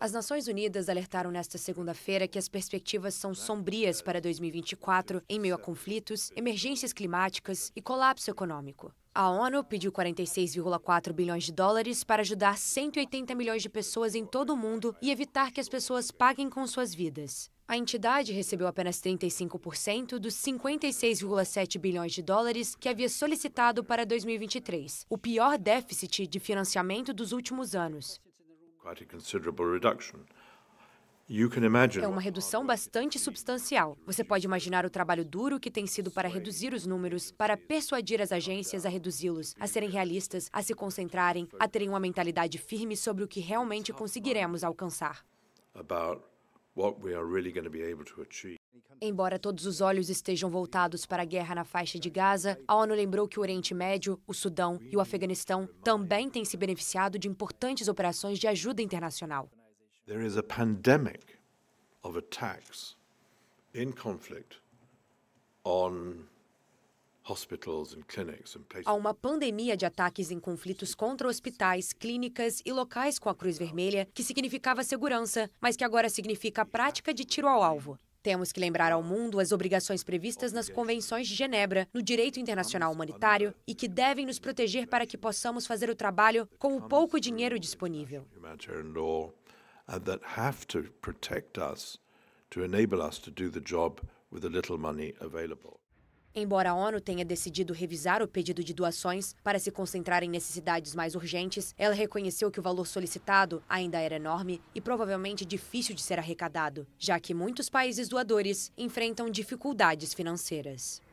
As Nações Unidas alertaram nesta segunda-feira que as perspectivas são sombrias para 2024 em meio a conflitos, emergências climáticas e colapso econômico. A ONU pediu 46,4 bilhões de dólares para ajudar 180 milhões de pessoas em todo o mundo e evitar que as pessoas paguem com suas vidas. A entidade recebeu apenas 35% dos 56,7 bilhões de dólares que havia solicitado para 2023, o pior déficit de financiamento dos últimos anos. É uma redução bastante substancial. Você pode imaginar o trabalho duro que tem sido para reduzir os números, para persuadir as agências a reduzi-los, a serem realistas, a se concentrarem, a terem uma mentalidade firme sobre o que realmente conseguiremos alcançar. Embora todos os olhos estejam voltados para a guerra na faixa de Gaza, a ONU lembrou que o Oriente Médio, o Sudão e o Afeganistão também têm se beneficiado de importantes operações de ajuda internacional. Há uma pandemia de ataques em conflitos contra hospitais, clínicas e locais com a Cruz Vermelha, que significava segurança, mas que agora significa a prática de tiro ao alvo. Temos que lembrar ao mundo as obrigações previstas nas convenções de Genebra, no direito internacional humanitário, e que devem nos proteger para que possamos fazer o trabalho com o pouco dinheiro disponível. Embora a ONU tenha decidido revisar o pedido de doações para se concentrar em necessidades mais urgentes, ela reconheceu que o valor solicitado ainda era enorme e provavelmente difícil de ser arrecadado, já que muitos países doadores enfrentam dificuldades financeiras.